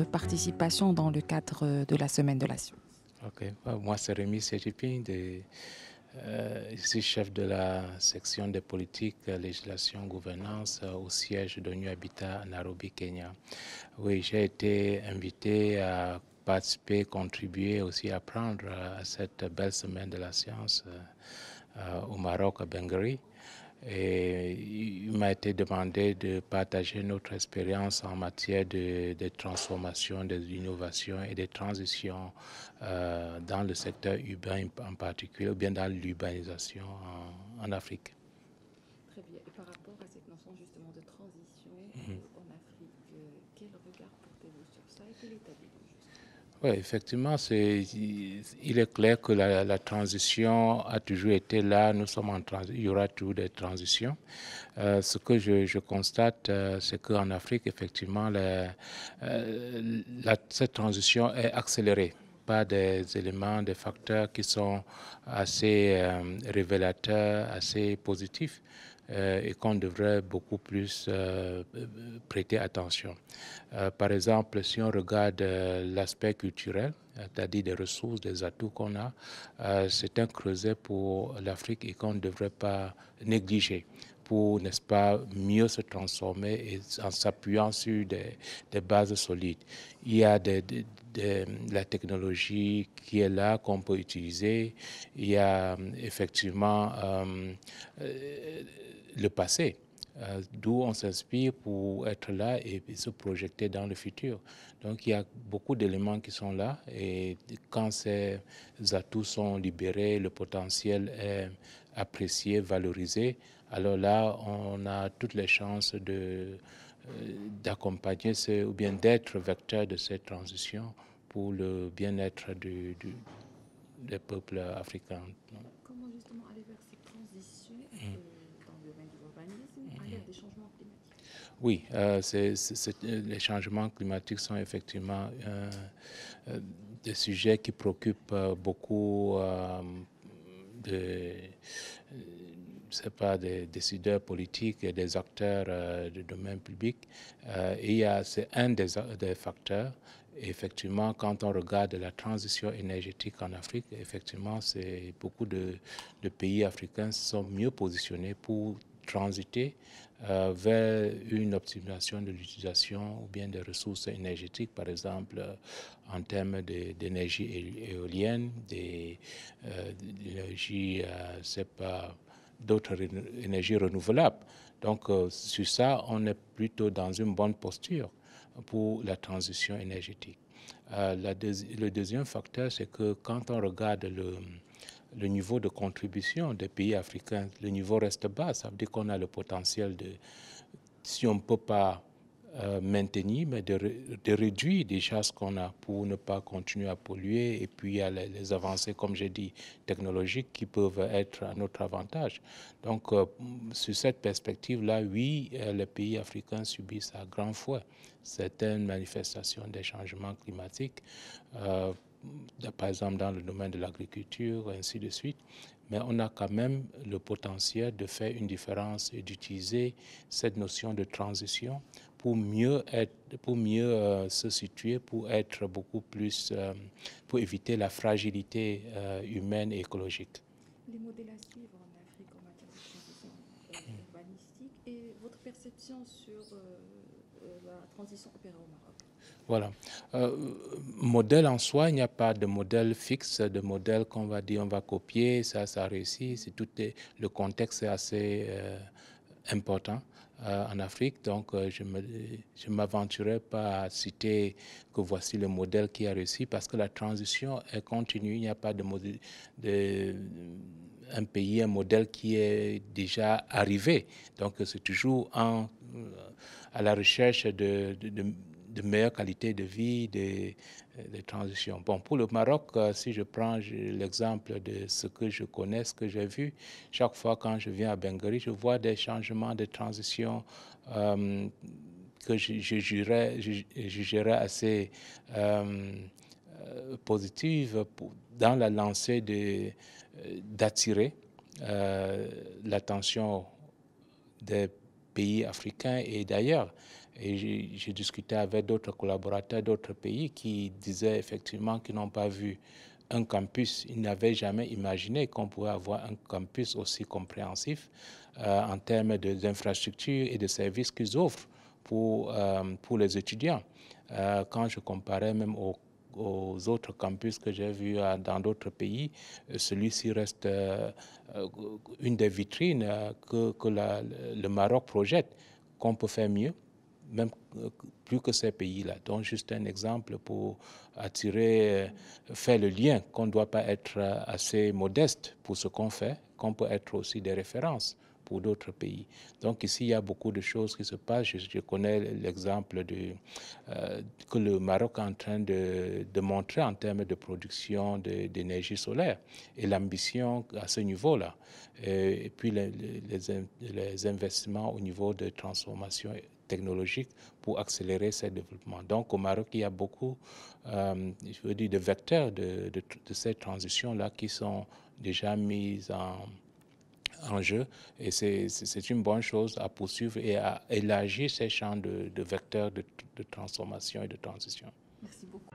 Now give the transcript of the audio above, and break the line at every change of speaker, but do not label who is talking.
participation dans le cadre de la Semaine de la Science. Bah, moi c'est Rémi Sétipin, je suis euh, chef de la section des politiques, législation, gouvernance euh, au siège de New Habitat à Nairobi, Kenya. Oui, j'ai été invité à participer, contribuer, aussi apprendre euh, à cette belle semaine de la science au Maroc, à Bengari. Et il m'a été demandé de partager notre expérience en matière de, de, transformation, d'innovation et de transition euh, dans le secteur urbain en particulier, ou bien dans l'urbanisation en, en, Afrique. Très bien. Et par rapport à cette notion justement de transition mhm. euh, en Afrique, euh, quel regard portez-vous sur ça et quel état justement? Oui, effectivement, il est clair que la, transition a toujours été là. Nous sommes en il y aura toujours des transitions. Euh, ce que je, constate, euh, c'est qu'en Afrique, effectivement, euh, cette transition est accélérée par des éléments, des facteurs qui sont assez révélateurs, assez positifs. Euh, et qu'on devrait beaucoup plus euh, prêter attention. Euh, par exemple, si on regarde l'aspect culturel, c'est-à-dire des ressources, des atouts qu'on a, c'est un creuset pour l'Afrique et qu'on ne devrait pas négliger pour, n'est-ce pas, mieux se transformer en s'appuyant sur des, bases solides. Il y a la technologie qui est là, qu'on peut utiliser. Il y a effectivement euh, euh, le passé. Euh, d'où on s'inspire pour être là et, se projeter dans le futur. Donc il y a beaucoup d'éléments qui sont là et quand ces atouts sont libérés, le potentiel est apprécié, valorisé, alors là on a toutes les chances de euh, d'accompagner ou bien d'être vecteur de cette transition pour le bien-être du, des peuples africains. Oui, euh, euh, les changements climatiques sont effectivement euh, des sujets qui préoccupent beaucoup de, pas, des décideurs politiques et des acteurs du domaine public. c'est un des, facteurs effectivement, quand on regarde la transition énergétique en Afrique, effectivement, c'est beaucoup de, de, pays africains sont mieux positionnés pour transiter euh, vers une optimisation de l'utilisation ou bien des ressources énergétiques, par exemple euh, en termes d'énergie éolienne, d'énergie, euh, c'est pas d'autres énergies renouvelables. Donc sur ça, on est plutôt dans une bonne posture pour la transition énergétique. le deuxième facteur, c'est que quand on regarde le, le niveau de contribution des pays africains, le niveau reste bas. Ça veut dire qu'on a le potentiel de, si on ne peut pas euh, maintenir, mais de, réduire déjà ce qu'on a pour ne pas continuer à polluer. Et puis il y a les, avancées, comme j'ai dit, technologiques qui peuvent être à notre avantage. Donc, euh, sur cette perspective-là, oui, euh, les pays africains subissent à grand fouet certaines manifestations des changements climatiques par exemple dans le domaine de l'agriculture, ainsi de suite. Mais on a quand même le potentiel de faire une différence et d'utiliser cette notion de transition pour mieux, être, pour mieux euh, se situer, pour être beaucoup plus, euh, pour éviter la fragilité euh, humaine et écologique. Les modèles à suivre en Afrique en matière de transition urbanistique et votre perception sur euh, la transition voilà. Euh, modèle en soi, il n'y a pas de modèle fixe, de modèle qu'on va dire on va copier, ça, ça réussit. C'est tout le contexte est assez euh, important en Afrique, donc je ne m'aventurerai pas à citer que voici le modèle qui a réussi parce que la transition est continue, il n'y a pas de, modèle, de un pays, un modèle qui est déjà arrivé. Donc c'est toujours en, euh, à la recherche de, de, de, de meilleures qualités de vie, des euh, de transitions. Bon, pour le Maroc, euh, si je prends l'exemple de ce que je connais, ce que j'ai vu, chaque fois quand je viens à Bengali, je vois des changements des transitions que je, je, je, assez euh, positive dans la lancée euh, d'attirer euh, l'attention des pays africains et d'ailleurs. Et j'ai discuté avec d'autres collaborateurs d'autres pays qui disaient effectivement qu'ils n'ont pas vu un campus. Ils n'avaient jamais imaginé qu'on pouvait avoir un campus aussi compréhensif en termes d'infrastructures et de services qu'ils offrent pour, pour les étudiants. quand je comparais même au aux autres campus que j'ai vus euh, dans d'autres pays, euh, celui-ci reste euh, une des vitrines que, le Maroc projette, qu'on peut faire mieux, même plus que ces pays-là. Donc juste un exemple pour attirer, faire le lien qu'on ne doit pas être assez modeste pour ce qu'on fait, qu'on peut être aussi des références pour d'autres pays. Donc ici, il y a beaucoup de choses qui se passent. Je, connais l'exemple de, euh, que le Maroc est en train de, montrer en termes de production d'énergie solaire et l'ambition à ce niveau-là. Et, puis les, investissements au niveau de transformation technologique pour accélérer ce développement. Donc au Maroc, il y a beaucoup euh, je veux dire, de vecteurs de, de cette transition-là qui sont déjà mis en, et c'est une bonne chose à poursuivre et à élargir ces champs de, vecteurs de, de transformation et de transition. Merci beaucoup.